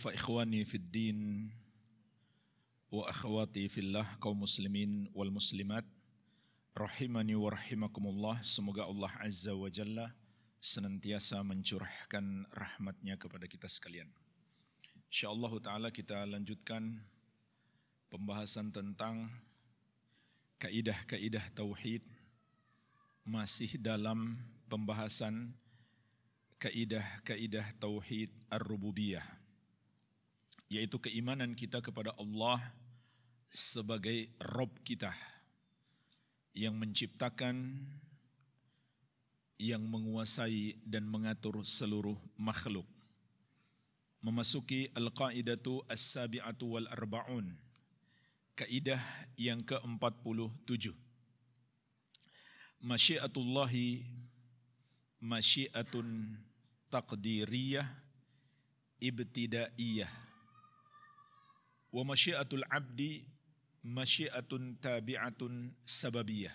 فإخواني في الدين وأخواتي في الله kaum muslimin wal muslimat ورحمكم الله semoga Allah azza wa jalla senantiasa mencurahkan rahmatnya kepada kita sekalian insyaallah taala kita lanjutkan pembahasan tentang kaidah-kaidah tauhid masih dalam pembahasan kaidah-kaidah tauhid ar-rububiyah yaitu keimanan kita kepada Allah sebagai Rob kita yang menciptakan, yang menguasai dan mengatur seluruh makhluk. Memasuki Al-Qaidatu As-Sabi'atu Wal-Arba'un, kaidah yang ke-47. Masyiatullahi masyiatun taqdiriyah ibtidaiyah Wa masyiatul abdi masyiatun tabi'atun sababiyah.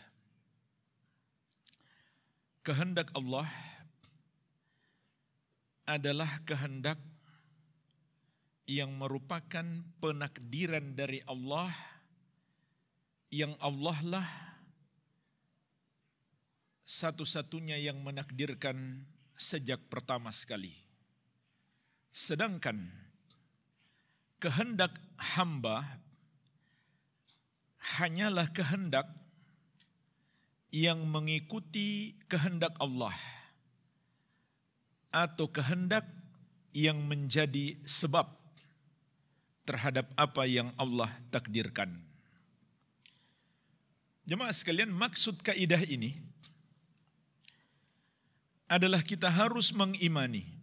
Kehendak Allah adalah kehendak yang merupakan penakdiran dari Allah yang Allah lah satu-satunya yang menakdirkan sejak pertama sekali. Sedangkan kehendak hamba hanyalah kehendak yang mengikuti kehendak Allah atau kehendak yang menjadi sebab terhadap apa yang Allah takdirkan. Jemaah sekalian, maksud kaidah ini adalah kita harus mengimani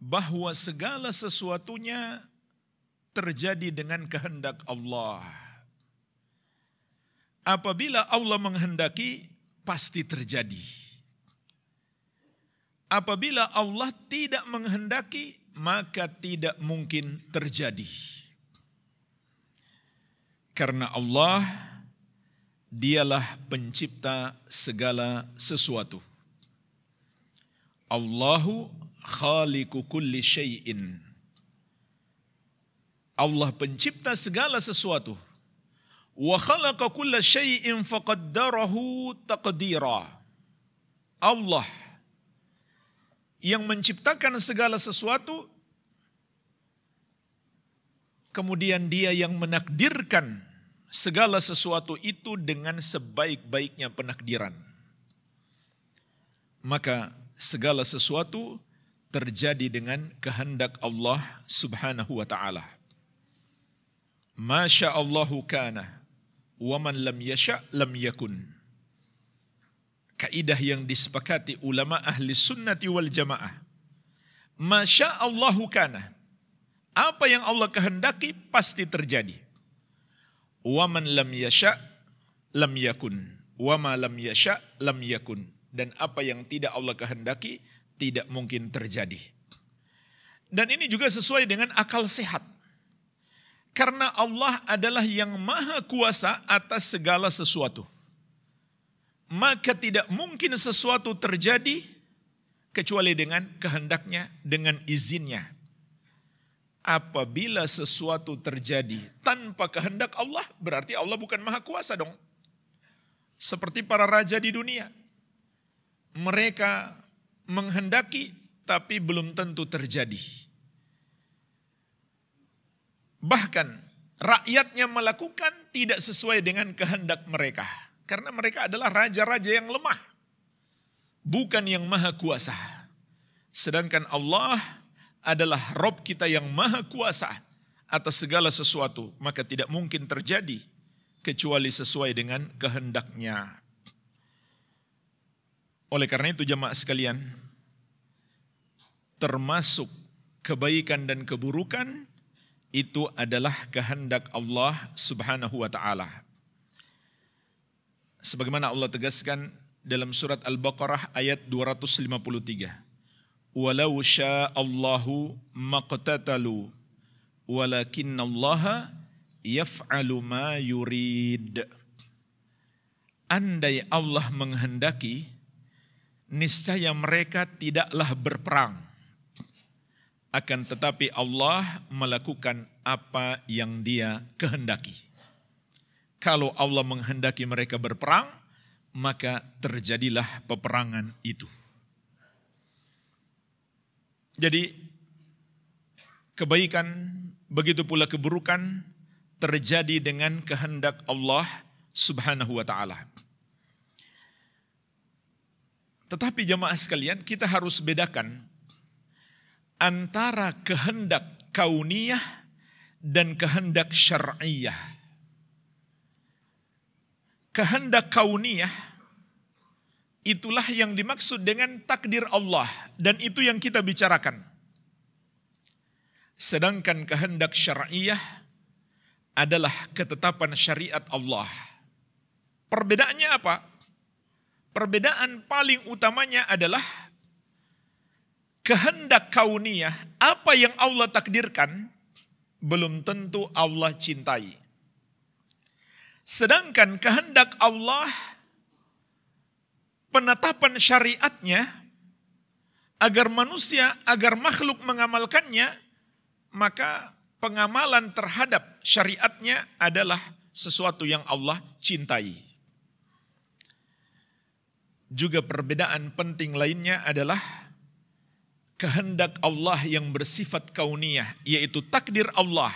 bahwa segala sesuatunya terjadi dengan kehendak Allah. Apabila Allah menghendaki, pasti terjadi. Apabila Allah tidak menghendaki, maka tidak mungkin terjadi. Karena Allah dialah pencipta segala sesuatu. Allahu khaliqu kulli syai'in. Allah pencipta segala sesuatu. Wa khalaqa kulla syai'in faqaddarahu taqdira. Allah yang menciptakan segala sesuatu kemudian dia yang menakdirkan segala sesuatu itu dengan sebaik-baiknya penakdiran. Maka segala sesuatu terjadi dengan kehendak Allah Subhanahu wa taala. Masya Allahu kana wa man lam yasha lam yakun. Kaidah yang disepakati ulama ahli sunnati wal jamaah. Masya Allahu kana. Apa yang Allah kehendaki pasti terjadi. Wa man lam yasha lam yakun. Wa ma lam yasha lam yakun. Dan apa yang tidak Allah kehendaki tidak mungkin terjadi. Dan ini juga sesuai dengan akal sehat. Karena Allah adalah yang maha kuasa atas segala sesuatu. Maka tidak mungkin sesuatu terjadi kecuali dengan kehendaknya, dengan izinnya. Apabila sesuatu terjadi tanpa kehendak Allah, berarti Allah bukan maha kuasa dong. Seperti para raja di dunia. Mereka menghendaki tapi belum tentu terjadi. Bahkan rakyatnya melakukan tidak sesuai dengan kehendak mereka. Karena mereka adalah raja-raja yang lemah. Bukan yang maha kuasa. Sedangkan Allah adalah Rob kita yang maha kuasa atas segala sesuatu. Maka tidak mungkin terjadi kecuali sesuai dengan kehendaknya. Oleh karena itu jemaah sekalian, termasuk kebaikan dan keburukan itu adalah kehendak Allah Subhanahu wa taala. Sebagaimana Allah tegaskan dalam surat Al-Baqarah ayat 253. Walau sya'allahu maqtatalu Allah yaf'alu ma yurid. Andai Allah menghendaki, niscaya mereka tidaklah berperang. Akan tetapi Allah melakukan apa yang dia kehendaki. Kalau Allah menghendaki mereka berperang, maka terjadilah peperangan itu. Jadi kebaikan begitu pula keburukan terjadi dengan kehendak Allah Subhanahu wa taala. Tetapi jemaah sekalian, kita harus bedakan antara kehendak kauniyah dan kehendak syariah. Kehendak kauniyah itulah yang dimaksud dengan takdir Allah dan itu yang kita bicarakan. Sedangkan kehendak syariah adalah ketetapan syariat Allah. Perbedaannya apa? Perbedaan paling utamanya adalah kehendak kauniyah, apa yang Allah takdirkan belum tentu Allah cintai. Sedangkan kehendak Allah penetapan syariatnya agar manusia, agar makhluk mengamalkannya, maka pengamalan terhadap syariatnya adalah sesuatu yang Allah cintai. Juga perbedaan penting lainnya adalah kehendak Allah yang bersifat kauniyah, yaitu takdir Allah,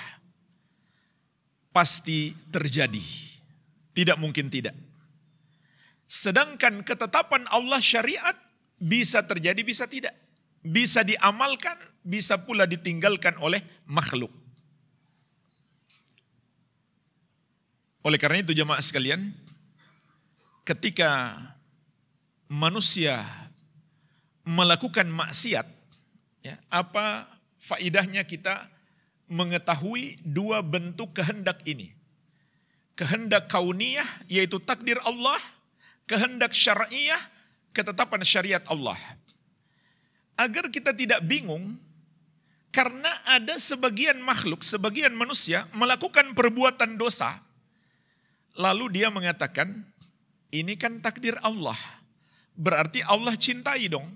pasti terjadi. Tidak mungkin tidak. Sedangkan ketetapan Allah syariat bisa terjadi, bisa tidak. Bisa diamalkan, bisa pula ditinggalkan oleh makhluk. Oleh karena itu jemaah sekalian, ketika manusia melakukan maksiat, ya, apa faidahnya kita mengetahui dua bentuk kehendak ini? Kehendak kauniyah yaitu takdir Allah, kehendak syariah, ketetapan syariat Allah. Agar kita tidak bingung karena ada sebagian makhluk, sebagian manusia melakukan perbuatan dosa, lalu dia mengatakan, "Ini kan takdir Allah." Berarti Allah cintai dong.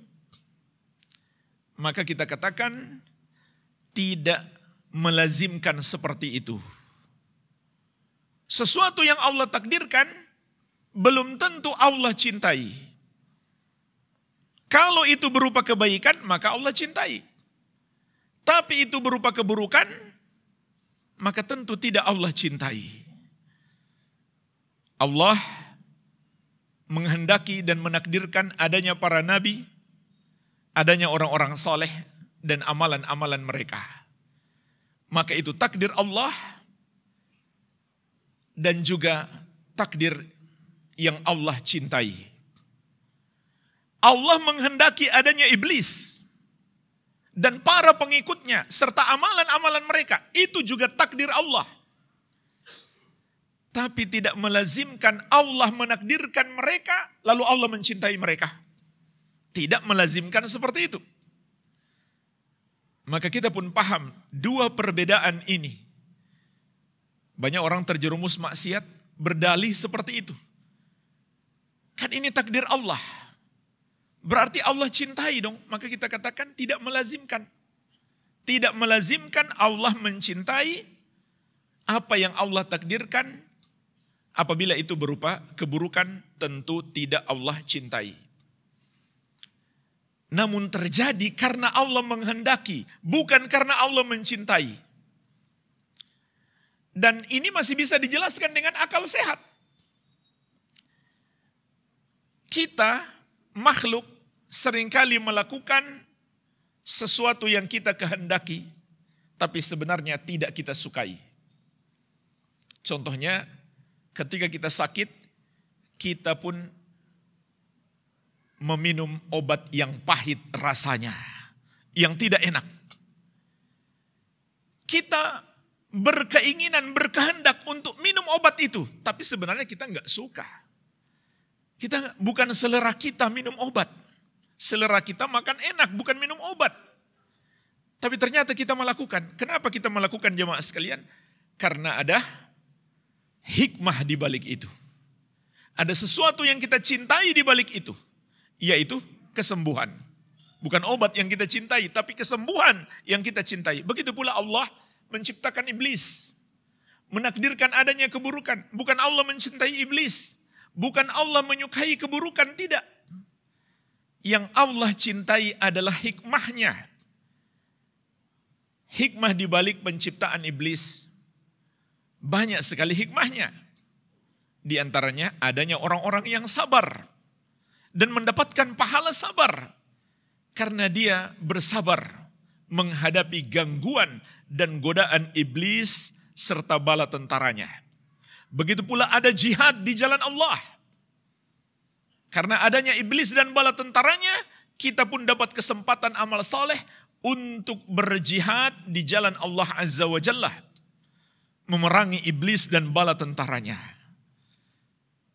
Maka kita katakan tidak melazimkan seperti itu. Sesuatu yang Allah takdirkan belum tentu Allah cintai. Kalau itu berupa kebaikan, maka Allah cintai. Tapi itu berupa keburukan, maka tentu tidak Allah cintai. Allah menghendaki dan menakdirkan adanya para nabi, adanya orang-orang soleh, dan amalan-amalan mereka. Maka itu takdir Allah dan juga takdir yang Allah cintai. Allah menghendaki adanya iblis dan para pengikutnya serta amalan-amalan mereka. Itu juga takdir Allah tapi tidak melazimkan Allah menakdirkan mereka, lalu Allah mencintai mereka. Tidak melazimkan seperti itu. Maka kita pun paham dua perbedaan ini. Banyak orang terjerumus maksiat berdalih seperti itu. Kan ini takdir Allah. Berarti Allah cintai dong. Maka kita katakan tidak melazimkan. Tidak melazimkan Allah mencintai apa yang Allah takdirkan apabila itu berupa keburukan tentu tidak Allah cintai. Namun terjadi karena Allah menghendaki, bukan karena Allah mencintai. Dan ini masih bisa dijelaskan dengan akal sehat. Kita makhluk seringkali melakukan sesuatu yang kita kehendaki, tapi sebenarnya tidak kita sukai. Contohnya ketika kita sakit, kita pun meminum obat yang pahit rasanya, yang tidak enak. Kita berkeinginan, berkehendak untuk minum obat itu, tapi sebenarnya kita nggak suka. Kita bukan selera kita minum obat. Selera kita makan enak, bukan minum obat. Tapi ternyata kita melakukan. Kenapa kita melakukan jemaah sekalian? Karena ada hikmah di balik itu. Ada sesuatu yang kita cintai di balik itu, yaitu kesembuhan. Bukan obat yang kita cintai, tapi kesembuhan yang kita cintai. Begitu pula Allah menciptakan iblis. Menakdirkan adanya keburukan. Bukan Allah mencintai iblis. Bukan Allah menyukai keburukan, tidak. Yang Allah cintai adalah hikmahnya. Hikmah di balik penciptaan iblis banyak sekali hikmahnya. Di antaranya adanya orang-orang yang sabar dan mendapatkan pahala sabar karena dia bersabar menghadapi gangguan dan godaan iblis serta bala tentaranya. Begitu pula ada jihad di jalan Allah. Karena adanya iblis dan bala tentaranya, kita pun dapat kesempatan amal saleh untuk berjihad di jalan Allah Azza wa Jalla memerangi iblis dan bala tentaranya.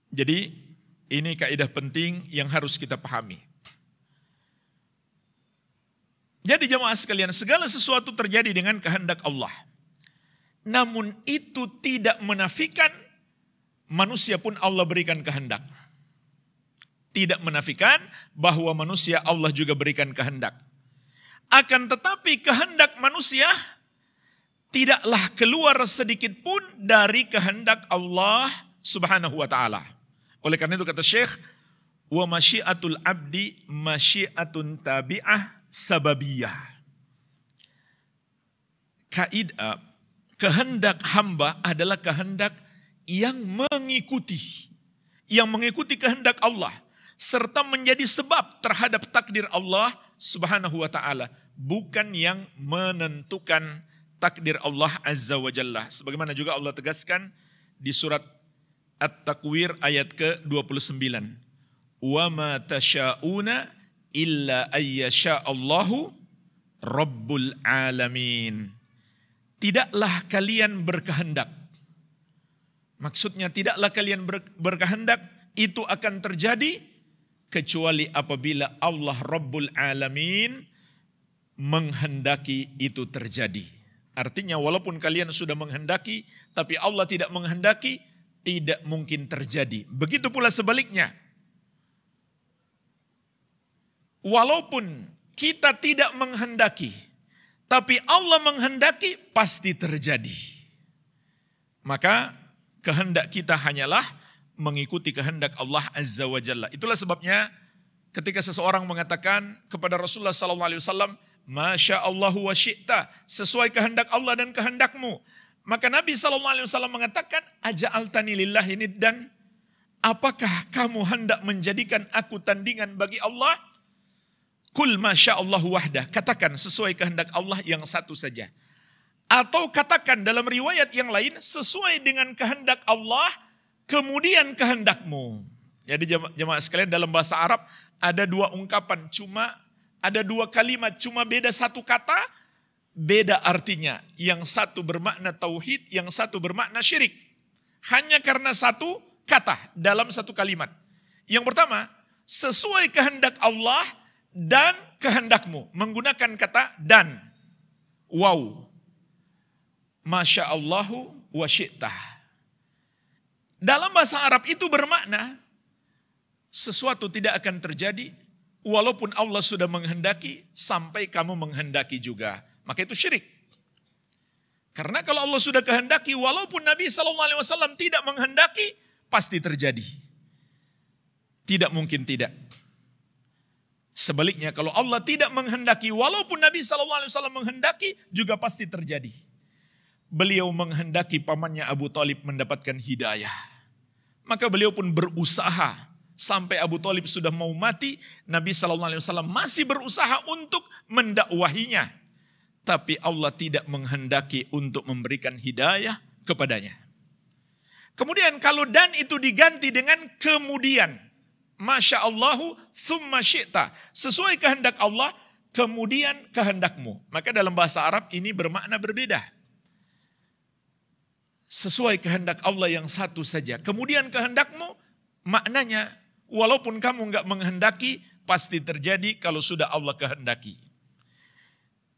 Jadi ini kaidah penting yang harus kita pahami. Jadi jemaah sekalian, segala sesuatu terjadi dengan kehendak Allah. Namun itu tidak menafikan manusia pun Allah berikan kehendak. Tidak menafikan bahwa manusia Allah juga berikan kehendak. Akan tetapi kehendak manusia tidaklah keluar sedikit pun dari kehendak Allah Subhanahu wa taala. Oleh karena itu kata Syekh, wa masyiatul abdi masyiatun tabi'ah sababiyah. Kaidah eh, kehendak hamba adalah kehendak yang mengikuti yang mengikuti kehendak Allah serta menjadi sebab terhadap takdir Allah Subhanahu wa taala, bukan yang menentukan takdir Allah Azza wa Jalla. Sebagaimana juga Allah tegaskan di surat At-Takwir ayat ke-29. Wa ma tasha'una illa ayyasha Allahu Rabbul Alamin. Tidaklah kalian berkehendak. Maksudnya tidaklah kalian berkehendak itu akan terjadi kecuali apabila Allah Rabbul Alamin menghendaki itu terjadi. Artinya walaupun kalian sudah menghendaki, tapi Allah tidak menghendaki, tidak mungkin terjadi. Begitu pula sebaliknya. Walaupun kita tidak menghendaki, tapi Allah menghendaki pasti terjadi. Maka kehendak kita hanyalah mengikuti kehendak Allah Azza wa Jalla. Itulah sebabnya ketika seseorang mengatakan kepada Rasulullah sallallahu alaihi wasallam, Masya Allah wa syi'ta. Sesuai kehendak Allah dan kehendakmu. Maka Nabi SAW mengatakan, Aja'altani lillahi dan apakah kamu hendak menjadikan aku tandingan bagi Allah? Kul Masya Allah wahdah. Katakan sesuai kehendak Allah yang satu saja. Atau katakan dalam riwayat yang lain, sesuai dengan kehendak Allah, kemudian kehendakmu. Jadi jemaah sekalian dalam bahasa Arab ada dua ungkapan, cuma ada dua kalimat, cuma beda satu kata, beda artinya. Yang satu bermakna tauhid, yang satu bermakna syirik. Hanya karena satu kata dalam satu kalimat. Yang pertama, sesuai kehendak Allah dan kehendakmu. Menggunakan kata dan. Wow. Masya Allahu wa Dalam bahasa Arab itu bermakna sesuatu tidak akan terjadi walaupun Allah sudah menghendaki, sampai kamu menghendaki juga. Maka itu syirik. Karena kalau Allah sudah kehendaki, walaupun Nabi saw tidak menghendaki, pasti terjadi. Tidak mungkin tidak. Sebaliknya, kalau Allah tidak menghendaki, walaupun Nabi saw menghendaki, juga pasti terjadi. Beliau menghendaki pamannya Abu Talib mendapatkan hidayah, maka beliau pun berusaha sampai Abu Talib sudah mau mati, Nabi Shallallahu Alaihi Wasallam masih berusaha untuk mendakwahinya, tapi Allah tidak menghendaki untuk memberikan hidayah kepadanya. Kemudian kalau dan itu diganti dengan kemudian, masya Allahu thumma syi'ta. sesuai kehendak Allah, kemudian kehendakmu. Maka dalam bahasa Arab ini bermakna berbeda. Sesuai kehendak Allah yang satu saja. Kemudian kehendakmu maknanya walaupun kamu nggak menghendaki, pasti terjadi kalau sudah Allah kehendaki.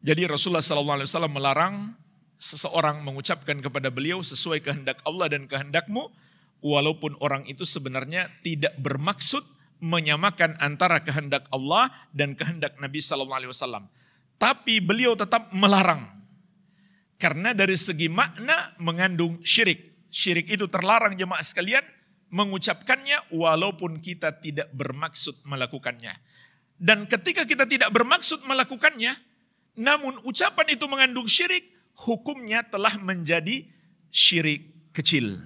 Jadi Rasulullah SAW melarang seseorang mengucapkan kepada beliau sesuai kehendak Allah dan kehendakmu, walaupun orang itu sebenarnya tidak bermaksud menyamakan antara kehendak Allah dan kehendak Nabi Sallallahu Alaihi Wasallam. Tapi beliau tetap melarang. Karena dari segi makna mengandung syirik. Syirik itu terlarang jemaah sekalian mengucapkannya walaupun kita tidak bermaksud melakukannya. Dan ketika kita tidak bermaksud melakukannya, namun ucapan itu mengandung syirik, hukumnya telah menjadi syirik kecil.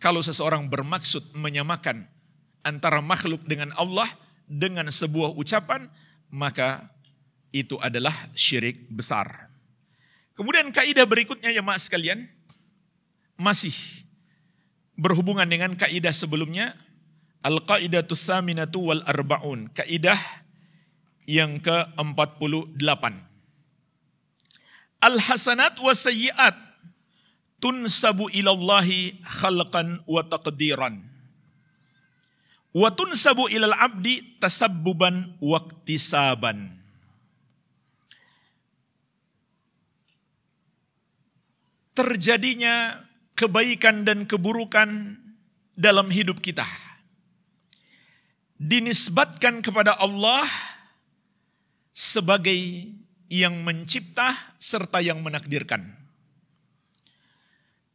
Kalau seseorang bermaksud menyamakan antara makhluk dengan Allah dengan sebuah ucapan, maka itu adalah syirik besar. Kemudian kaidah berikutnya ya mas sekalian, masih berhubungan dengan kaidah sebelumnya Al-Qaidatu Tsaminatu wal Arbaun, kaidah yang ke-48. Al-hasanat was sayiat tunsabu ilallahi khalqan wa taqdiran. Wa tunsabu ilal abdi tasabbuban waktisaban. Terjadinya kebaikan dan keburukan dalam hidup kita. Dinisbatkan kepada Allah sebagai yang mencipta serta yang menakdirkan.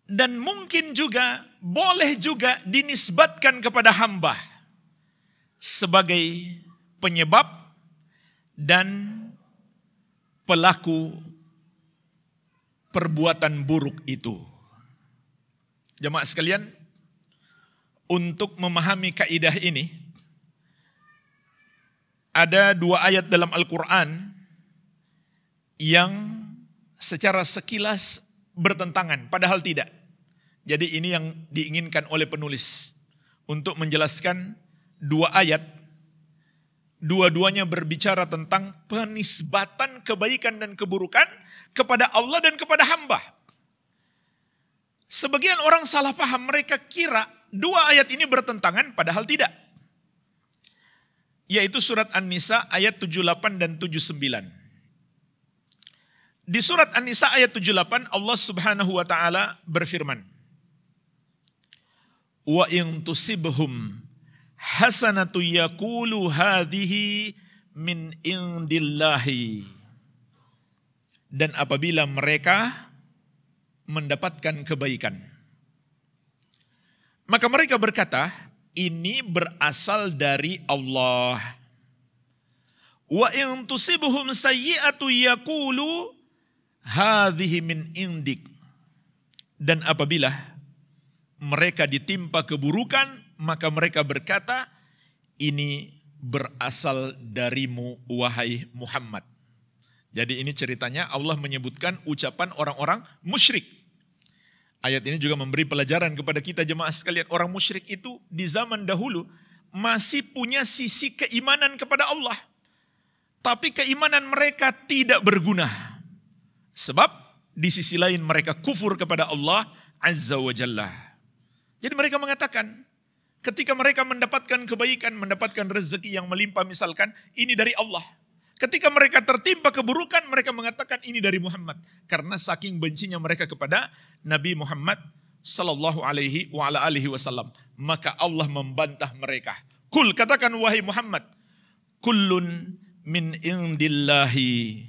Dan mungkin juga boleh juga dinisbatkan kepada hamba sebagai penyebab dan pelaku perbuatan buruk itu. Jemaat sekalian, untuk memahami kaidah ini ada dua ayat dalam Al-Qur'an yang secara sekilas bertentangan padahal tidak. Jadi ini yang diinginkan oleh penulis untuk menjelaskan dua ayat dua-duanya berbicara tentang penisbatan kebaikan dan keburukan kepada Allah dan kepada hamba. Sebagian orang salah paham, mereka kira dua ayat ini bertentangan padahal tidak. Yaitu surat An-Nisa ayat 78 dan 79. Di surat An-Nisa ayat 78 Allah Subhanahu wa taala berfirman. Wa in tusibhum hasanatu yakulu hadihi min indillahi. Dan apabila mereka mendapatkan kebaikan. Maka mereka berkata, ini berasal dari Allah. Wa in tusibuhum sayyi'atu yaqulu hadhihi min indik. Dan apabila mereka ditimpa keburukan, maka mereka berkata, ini berasal darimu wahai Muhammad. Jadi ini ceritanya Allah menyebutkan ucapan orang-orang musyrik Ayat ini juga memberi pelajaran kepada kita jemaah sekalian. Orang musyrik itu di zaman dahulu masih punya sisi keimanan kepada Allah. Tapi keimanan mereka tidak berguna. Sebab di sisi lain mereka kufur kepada Allah Azza wa Jalla. Jadi mereka mengatakan, ketika mereka mendapatkan kebaikan, mendapatkan rezeki yang melimpah misalkan, ini dari Allah. Ketika mereka tertimpa keburukan, mereka mengatakan ini dari Muhammad. Karena saking bencinya mereka kepada Nabi Muhammad sallallahu alaihi wa ala alihi wasallam. Maka Allah membantah mereka. Kul katakan wahai Muhammad, kullun min indillahi.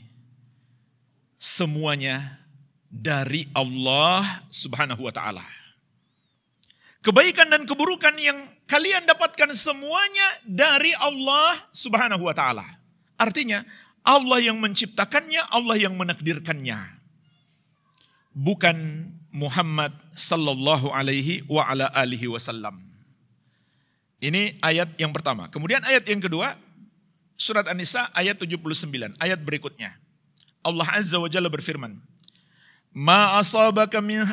Semuanya dari Allah Subhanahu wa taala. Kebaikan dan keburukan yang kalian dapatkan semuanya dari Allah Subhanahu wa taala. Artinya, Allah yang menciptakannya, Allah yang menakdirkannya. Bukan Muhammad sallallahu alaihi wa ala alihi wasallam. Ini ayat yang pertama. Kemudian ayat yang kedua, surat An-Nisa ayat 79, ayat berikutnya. Allah Azza wa Jalla berfirman, "Ma asabaka min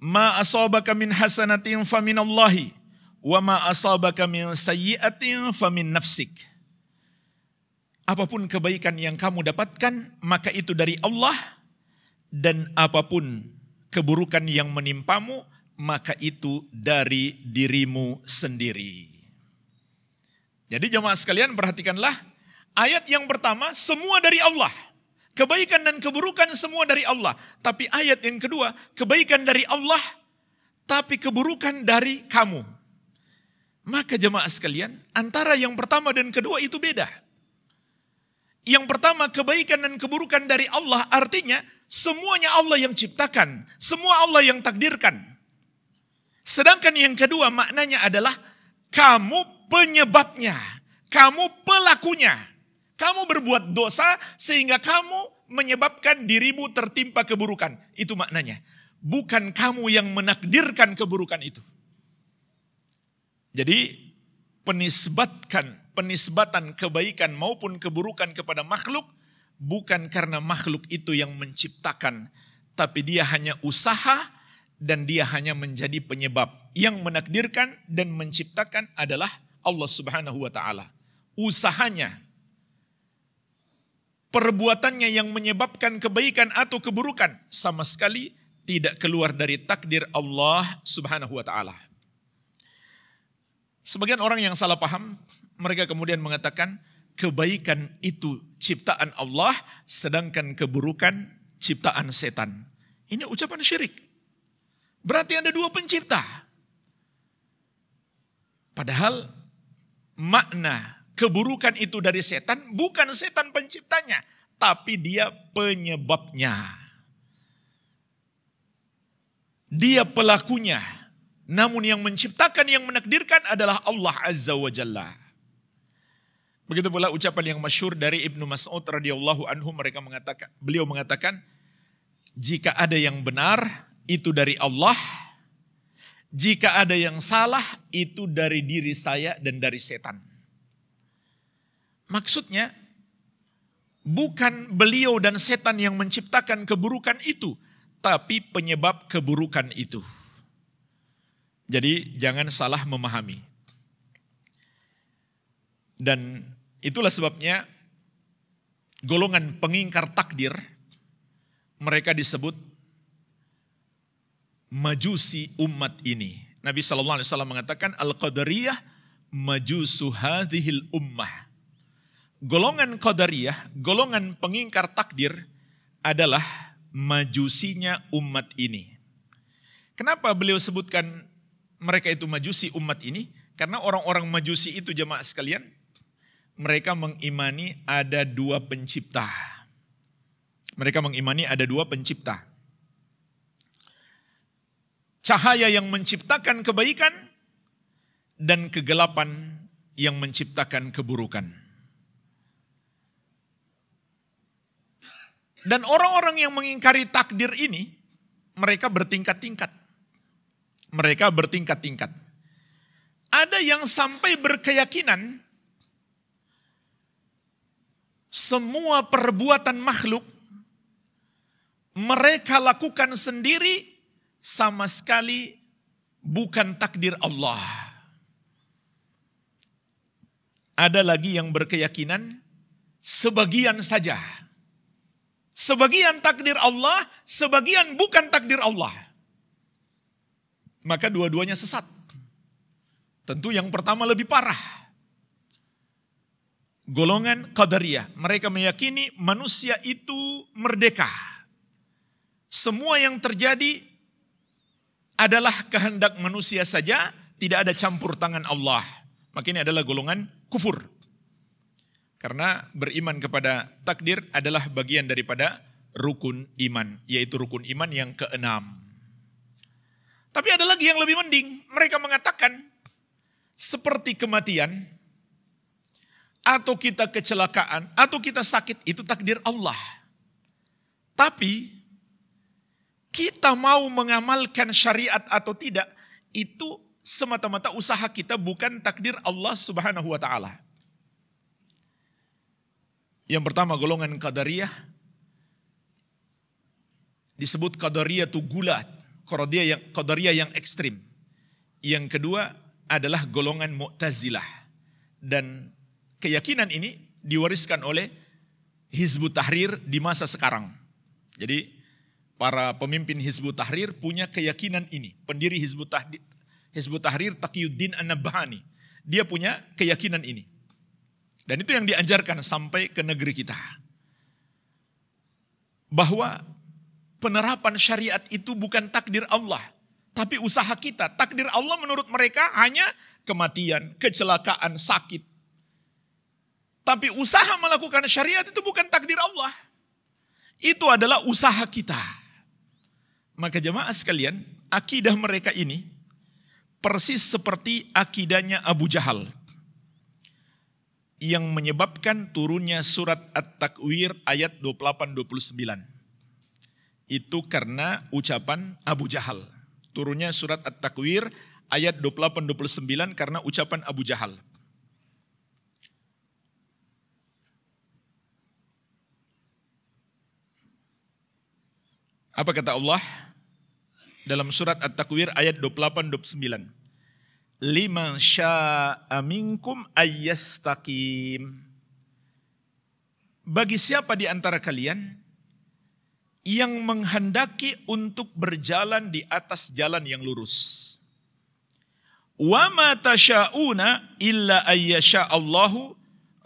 ma asabaka min hasanatin faminallahi wa ma asabaka min sayyi'atin famin nafsik." apapun kebaikan yang kamu dapatkan, maka itu dari Allah, dan apapun keburukan yang menimpamu, maka itu dari dirimu sendiri. Jadi, jemaah sekalian, perhatikanlah ayat yang pertama: semua dari Allah, kebaikan dan keburukan semua dari Allah, tapi ayat yang kedua: kebaikan dari Allah, tapi keburukan dari kamu. Maka, jemaah sekalian, antara yang pertama dan kedua itu beda. Yang pertama, kebaikan dan keburukan dari Allah artinya semuanya Allah yang ciptakan, semua Allah yang takdirkan. Sedangkan yang kedua maknanya adalah kamu penyebabnya, kamu pelakunya. Kamu berbuat dosa sehingga kamu menyebabkan dirimu tertimpa keburukan. Itu maknanya. Bukan kamu yang menakdirkan keburukan itu. Jadi penisbatkan penisbatan kebaikan maupun keburukan kepada makhluk bukan karena makhluk itu yang menciptakan, tapi dia hanya usaha dan dia hanya menjadi penyebab. Yang menakdirkan dan menciptakan adalah Allah Subhanahu wa taala. Usahanya perbuatannya yang menyebabkan kebaikan atau keburukan sama sekali tidak keluar dari takdir Allah Subhanahu wa taala. Sebagian orang yang salah paham mereka kemudian mengatakan kebaikan itu ciptaan Allah sedangkan keburukan ciptaan setan. Ini ucapan syirik. Berarti ada dua pencipta. Padahal makna keburukan itu dari setan bukan setan penciptanya, tapi dia penyebabnya. Dia pelakunya. Namun yang menciptakan, yang menakdirkan adalah Allah Azza wa Jalla. Begitu pula ucapan yang masyur dari Ibnu Mas'ud radhiyallahu anhu mereka mengatakan beliau mengatakan jika ada yang benar itu dari Allah jika ada yang salah itu dari diri saya dan dari setan. Maksudnya bukan beliau dan setan yang menciptakan keburukan itu, tapi penyebab keburukan itu. Jadi jangan salah memahami. Dan Itulah sebabnya golongan pengingkar takdir mereka disebut majusi umat ini. Nabi Shallallahu Alaihi Wasallam mengatakan al-qadariyah majusu hadhil ummah. Golongan qadariyah, golongan pengingkar takdir adalah majusinya umat ini. Kenapa beliau sebutkan mereka itu majusi umat ini? Karena orang-orang majusi itu jemaah sekalian mereka mengimani ada dua pencipta. Mereka mengimani ada dua pencipta. Cahaya yang menciptakan kebaikan dan kegelapan yang menciptakan keburukan. Dan orang-orang yang mengingkari takdir ini, mereka bertingkat-tingkat. Mereka bertingkat-tingkat. Ada yang sampai berkeyakinan semua perbuatan makhluk mereka lakukan sendiri sama sekali bukan takdir Allah. Ada lagi yang berkeyakinan sebagian saja. Sebagian takdir Allah, sebagian bukan takdir Allah. Maka dua-duanya sesat. Tentu yang pertama lebih parah golongan Qadariyah. Mereka meyakini manusia itu merdeka. Semua yang terjadi adalah kehendak manusia saja, tidak ada campur tangan Allah. Maka ini adalah golongan kufur. Karena beriman kepada takdir adalah bagian daripada rukun iman, yaitu rukun iman yang keenam. Tapi ada lagi yang lebih mending, mereka mengatakan seperti kematian atau kita kecelakaan, atau kita sakit, itu takdir Allah. Tapi kita mau mengamalkan syariat atau tidak, itu semata-mata usaha kita bukan takdir Allah Subhanahu wa taala. Yang pertama golongan Qadariyah disebut Qadariyah tu gulat, Qadariyah yang Qadariyah yang ekstrim. Yang kedua adalah golongan Mu'tazilah dan keyakinan ini diwariskan oleh Hizbut Tahrir di masa sekarang. Jadi para pemimpin Hizbut Tahrir punya keyakinan ini. Pendiri Hizbut Tahrir, Hizbut Tahrir Taqiyuddin An-Nabhani. Dia punya keyakinan ini. Dan itu yang diajarkan sampai ke negeri kita. Bahwa penerapan syariat itu bukan takdir Allah. Tapi usaha kita. Takdir Allah menurut mereka hanya kematian, kecelakaan, sakit, tapi usaha melakukan syariat itu bukan takdir Allah. Itu adalah usaha kita. Maka jemaah sekalian, akidah mereka ini persis seperti akidahnya Abu Jahal. Yang menyebabkan turunnya surat At-Takwir ayat 28-29. Itu karena ucapan Abu Jahal. Turunnya surat At-Takwir ayat 28-29 karena ucapan Abu Jahal. Apa kata Allah? Dalam surat At-Takwir ayat 28-29. Lima sya'a minkum ayyastaqim. Bagi siapa di antara kalian yang menghendaki untuk berjalan di atas jalan yang lurus. Wama ma tasyauna illa ayyasha Allahu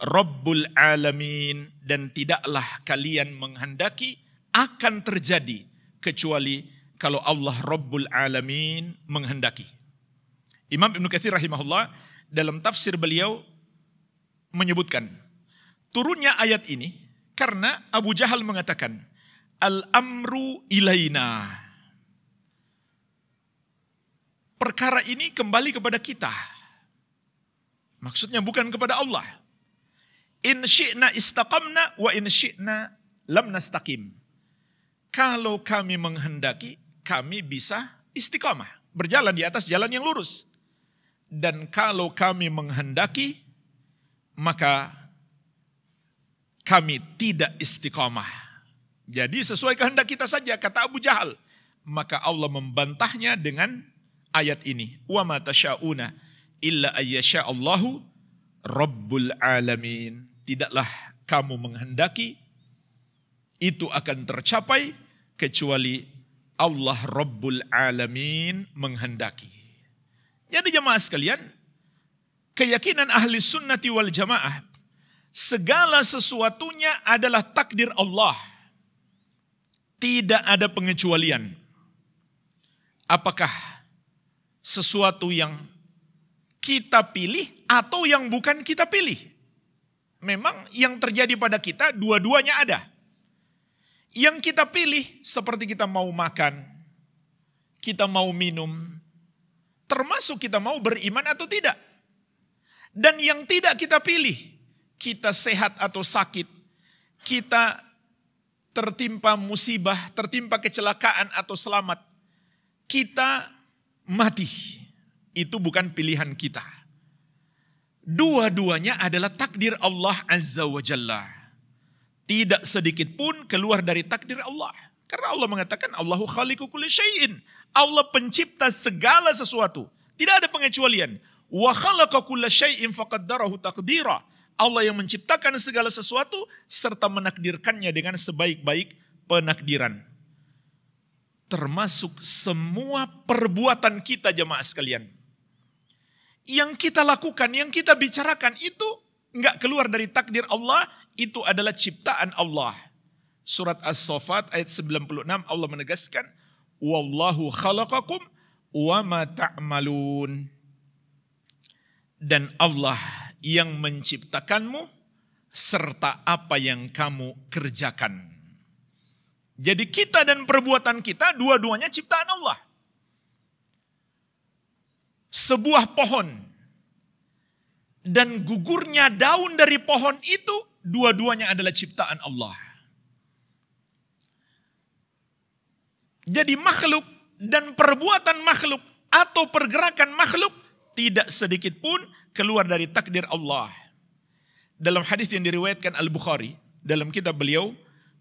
rabbul alamin dan tidaklah kalian menghendaki akan terjadi kecuali kalau Allah Rabbul Alamin menghendaki. Imam Ibn Kathir rahimahullah dalam tafsir beliau menyebutkan, turunnya ayat ini karena Abu Jahal mengatakan, Al-amru ilaina. Perkara ini kembali kepada kita. Maksudnya bukan kepada Allah. In syi'na istaqamna wa in syi'na lam nastaqim. Kalau kami menghendaki, kami bisa istiqomah, berjalan di atas jalan yang lurus. Dan kalau kami menghendaki, maka kami tidak istiqomah. Jadi sesuai kehendak kita saja, kata Abu Jahal. Maka Allah membantahnya dengan ayat ini. Wa ma tasyauna illa ayyasha Allahu rabbul alamin. Tidaklah kamu menghendaki itu akan tercapai kecuali Allah Rabbul Alamin menghendaki. Jadi jemaah sekalian, keyakinan ahli sunnati wal jamaah, segala sesuatunya adalah takdir Allah. Tidak ada pengecualian. Apakah sesuatu yang kita pilih atau yang bukan kita pilih? Memang yang terjadi pada kita dua-duanya ada yang kita pilih seperti kita mau makan, kita mau minum, termasuk kita mau beriman atau tidak. Dan yang tidak kita pilih, kita sehat atau sakit, kita tertimpa musibah, tertimpa kecelakaan atau selamat, kita mati. Itu bukan pilihan kita. Dua-duanya adalah takdir Allah Azza wa Jalla. Tidak sedikit pun keluar dari takdir Allah. Karena Allah mengatakan Allahu khaliqu kulli syai'in. Allah pencipta segala sesuatu. Tidak ada pengecualian. Wa khalaqa kulla syai'in faqaddarahu taqdira. Allah yang menciptakan segala sesuatu serta menakdirkannya dengan sebaik-baik penakdiran. Termasuk semua perbuatan kita jemaah sekalian. Yang kita lakukan, yang kita bicarakan itu nggak keluar dari takdir Allah, itu adalah ciptaan Allah. Surat As-Saffat ayat 96 Allah menegaskan, Wallahu khalaqakum wa ma ta'malun. Dan Allah yang menciptakanmu serta apa yang kamu kerjakan. Jadi kita dan perbuatan kita dua-duanya ciptaan Allah. Sebuah pohon dan gugurnya daun dari pohon itu dua-duanya adalah ciptaan Allah. Jadi makhluk dan perbuatan makhluk atau pergerakan makhluk tidak sedikit pun keluar dari takdir Allah. Dalam hadis yang diriwayatkan Al-Bukhari, dalam kitab beliau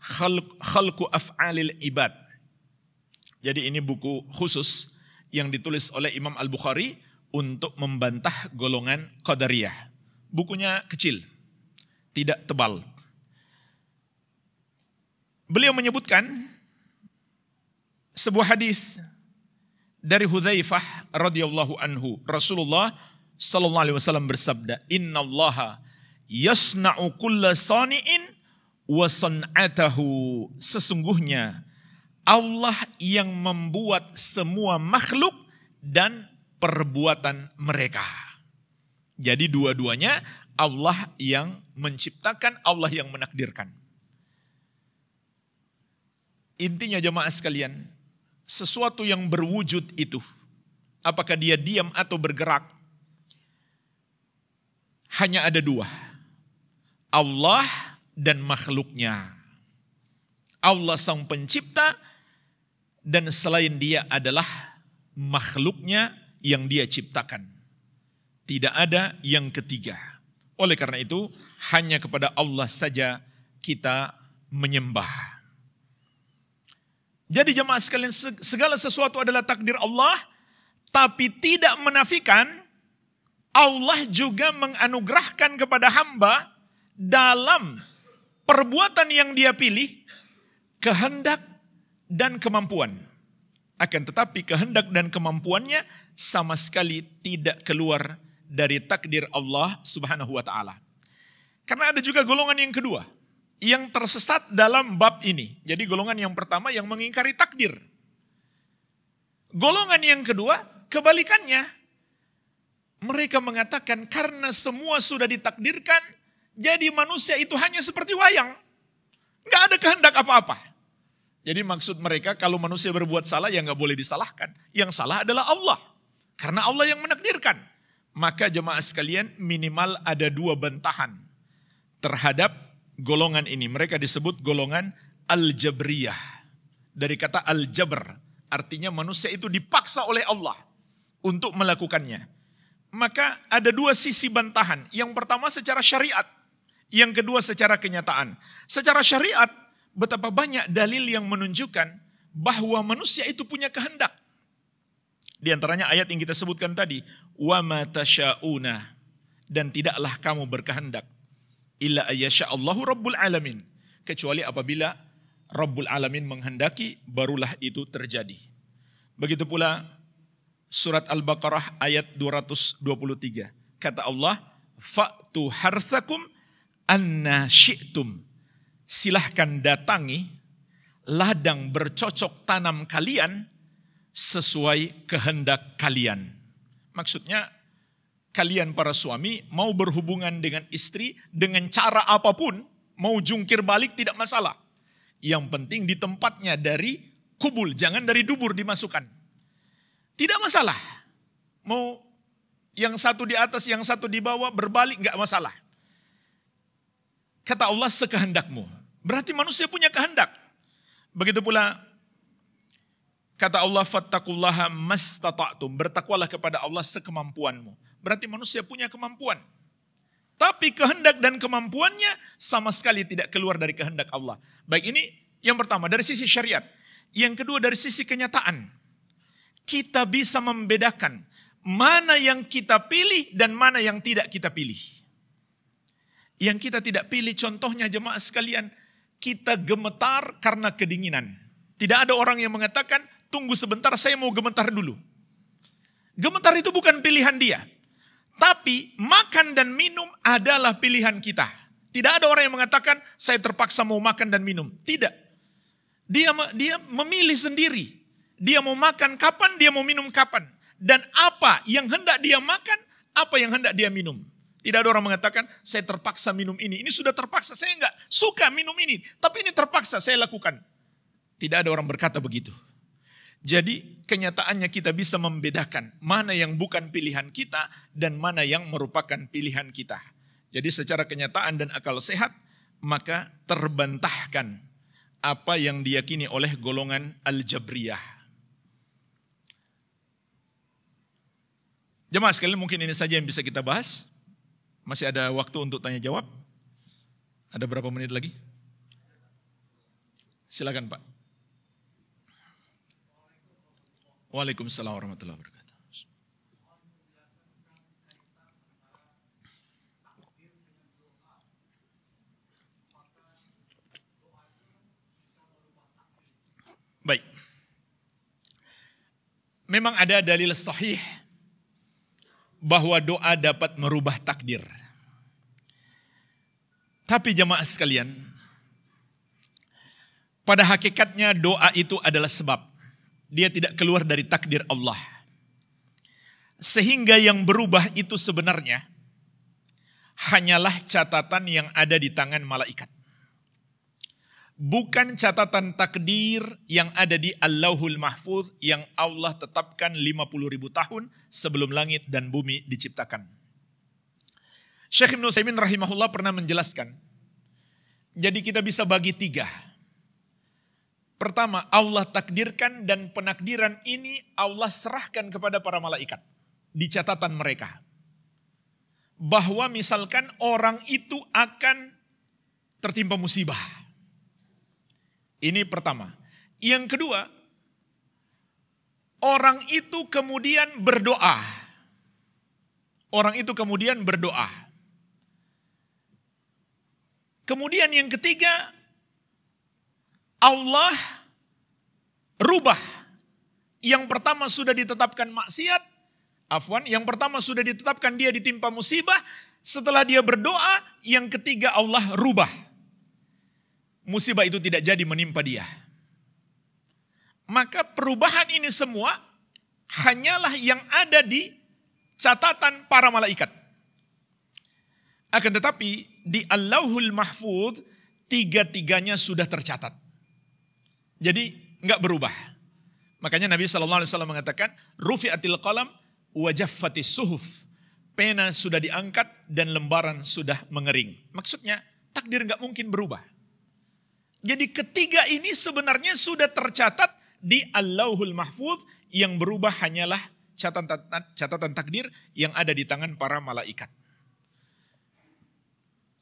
Khalqu Af'alil Ibad. Jadi ini buku khusus yang ditulis oleh Imam Al-Bukhari untuk membantah golongan Qadariyah. Bukunya kecil, tidak tebal. Beliau menyebutkan sebuah hadis dari Hudzaifah radhiyallahu anhu. Rasulullah sallallahu alaihi wasallam bersabda, Allah yasna'u kulla sani'in wa san'atahu." Sesungguhnya Allah yang membuat semua makhluk dan perbuatan mereka. Jadi dua-duanya Allah yang menciptakan, Allah yang menakdirkan. Intinya jemaah sekalian, sesuatu yang berwujud itu, apakah dia diam atau bergerak, hanya ada dua. Allah dan makhluknya. Allah sang pencipta dan selain dia adalah makhluknya yang dia ciptakan. Tidak ada yang ketiga. Oleh karena itu, hanya kepada Allah saja kita menyembah. Jadi jemaah sekalian, segala sesuatu adalah takdir Allah, tapi tidak menafikan Allah juga menganugerahkan kepada hamba dalam perbuatan yang dia pilih, kehendak dan kemampuan. Akan tetapi kehendak dan kemampuannya sama sekali tidak keluar dari takdir Allah Subhanahu wa taala. Karena ada juga golongan yang kedua yang tersesat dalam bab ini. Jadi golongan yang pertama yang mengingkari takdir. Golongan yang kedua kebalikannya. Mereka mengatakan karena semua sudah ditakdirkan, jadi manusia itu hanya seperti wayang. Nggak ada kehendak apa-apa. Jadi maksud mereka kalau manusia berbuat salah ya nggak boleh disalahkan. Yang salah adalah Allah. Karena Allah yang menakdirkan. Maka jemaah sekalian minimal ada dua bantahan terhadap golongan ini. Mereka disebut golongan Al-Jabriyah. Dari kata Al-Jabr. Artinya manusia itu dipaksa oleh Allah untuk melakukannya. Maka ada dua sisi bantahan. Yang pertama secara syariat. Yang kedua secara kenyataan. Secara syariat betapa banyak dalil yang menunjukkan bahwa manusia itu punya kehendak. Di antaranya ayat yang kita sebutkan tadi, wa matasyauna dan tidaklah kamu berkehendak illa ayyasha Allahu rabbul alamin kecuali apabila rabbul alamin menghendaki barulah itu terjadi. Begitu pula surat Al-Baqarah ayat 223. Kata Allah, "Fa'tu harthakum anna syi'tum." silahkan datangi ladang bercocok tanam kalian sesuai kehendak kalian. Maksudnya kalian para suami mau berhubungan dengan istri dengan cara apapun, mau jungkir balik tidak masalah. Yang penting di tempatnya dari kubul, jangan dari dubur dimasukkan. Tidak masalah. Mau yang satu di atas, yang satu di bawah, berbalik nggak masalah. Kata Allah sekehendakmu. Berarti manusia punya kehendak. Begitu pula kata Allah bertakwalah kepada Allah sekemampuanmu. Berarti manusia punya kemampuan. Tapi kehendak dan kemampuannya sama sekali tidak keluar dari kehendak Allah. Baik ini yang pertama dari sisi syariat. Yang kedua dari sisi kenyataan. Kita bisa membedakan mana yang kita pilih dan mana yang tidak kita pilih. Yang kita tidak pilih contohnya jemaah sekalian kita gemetar karena kedinginan. Tidak ada orang yang mengatakan, tunggu sebentar saya mau gemetar dulu. Gemetar itu bukan pilihan dia. Tapi makan dan minum adalah pilihan kita. Tidak ada orang yang mengatakan saya terpaksa mau makan dan minum. Tidak. Dia dia memilih sendiri. Dia mau makan kapan, dia mau minum kapan. Dan apa yang hendak dia makan, apa yang hendak dia minum. Tidak ada orang mengatakan, saya terpaksa minum ini. Ini sudah terpaksa, saya enggak suka minum ini. Tapi ini terpaksa, saya lakukan. Tidak ada orang berkata begitu. Jadi kenyataannya kita bisa membedakan mana yang bukan pilihan kita dan mana yang merupakan pilihan kita. Jadi secara kenyataan dan akal sehat, maka terbantahkan apa yang diyakini oleh golongan Al-Jabriyah. Jemaah sekalian mungkin ini saja yang bisa kita bahas. Masih ada waktu untuk tanya jawab? Ada berapa menit lagi? Silakan Pak. Waalaikumsalam warahmatullahi wabarakatuh. Baik. Memang ada dalil sahih bahwa doa dapat merubah takdir. Tapi jemaah sekalian, pada hakikatnya doa itu adalah sebab. Dia tidak keluar dari takdir Allah. Sehingga yang berubah itu sebenarnya hanyalah catatan yang ada di tangan malaikat bukan catatan takdir yang ada di Allahul Mahfuz yang Allah tetapkan 50 ribu tahun sebelum langit dan bumi diciptakan. Syekh Ibn Uthaymin rahimahullah pernah menjelaskan. Jadi kita bisa bagi tiga. Pertama, Allah takdirkan dan penakdiran ini Allah serahkan kepada para malaikat. Di catatan mereka. Bahwa misalkan orang itu akan tertimpa musibah ini pertama. Yang kedua, orang itu kemudian berdoa. Orang itu kemudian berdoa. Kemudian yang ketiga, Allah rubah. Yang pertama sudah ditetapkan maksiat, afwan, yang pertama sudah ditetapkan dia ditimpa musibah, setelah dia berdoa, yang ketiga Allah rubah musibah itu tidak jadi menimpa dia. Maka perubahan ini semua hanyalah yang ada di catatan para malaikat. Akan tetapi di Allahul Mahfud tiga-tiganya sudah tercatat. Jadi nggak berubah. Makanya Nabi Shallallahu Alaihi Wasallam mengatakan, Rufi'atil qalam wajafati suhuf. Pena sudah diangkat dan lembaran sudah mengering. Maksudnya takdir nggak mungkin berubah. Jadi ketiga ini sebenarnya sudah tercatat di Allahul Mahfuz yang berubah hanyalah catatan, catatan takdir yang ada di tangan para malaikat.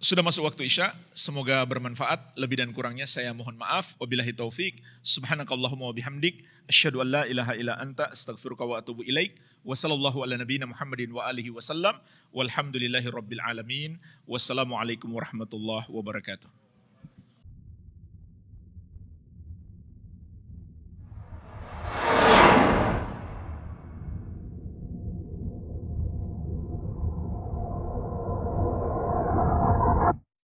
Sudah masuk waktu Isya, semoga bermanfaat. Lebih dan kurangnya saya mohon maaf. Wabillahi taufik. Subhanakallahumma wa bihamdik. Asyhadu an la ilaha ila anta astaghfiruka wa atubu ilaik. Wassalamualaikum ala nabina Muhammadin wa alihi wasallam. Walhamdulillahi rabbil alamin. Wassalamualaikum warahmatullahi wabarakatuh.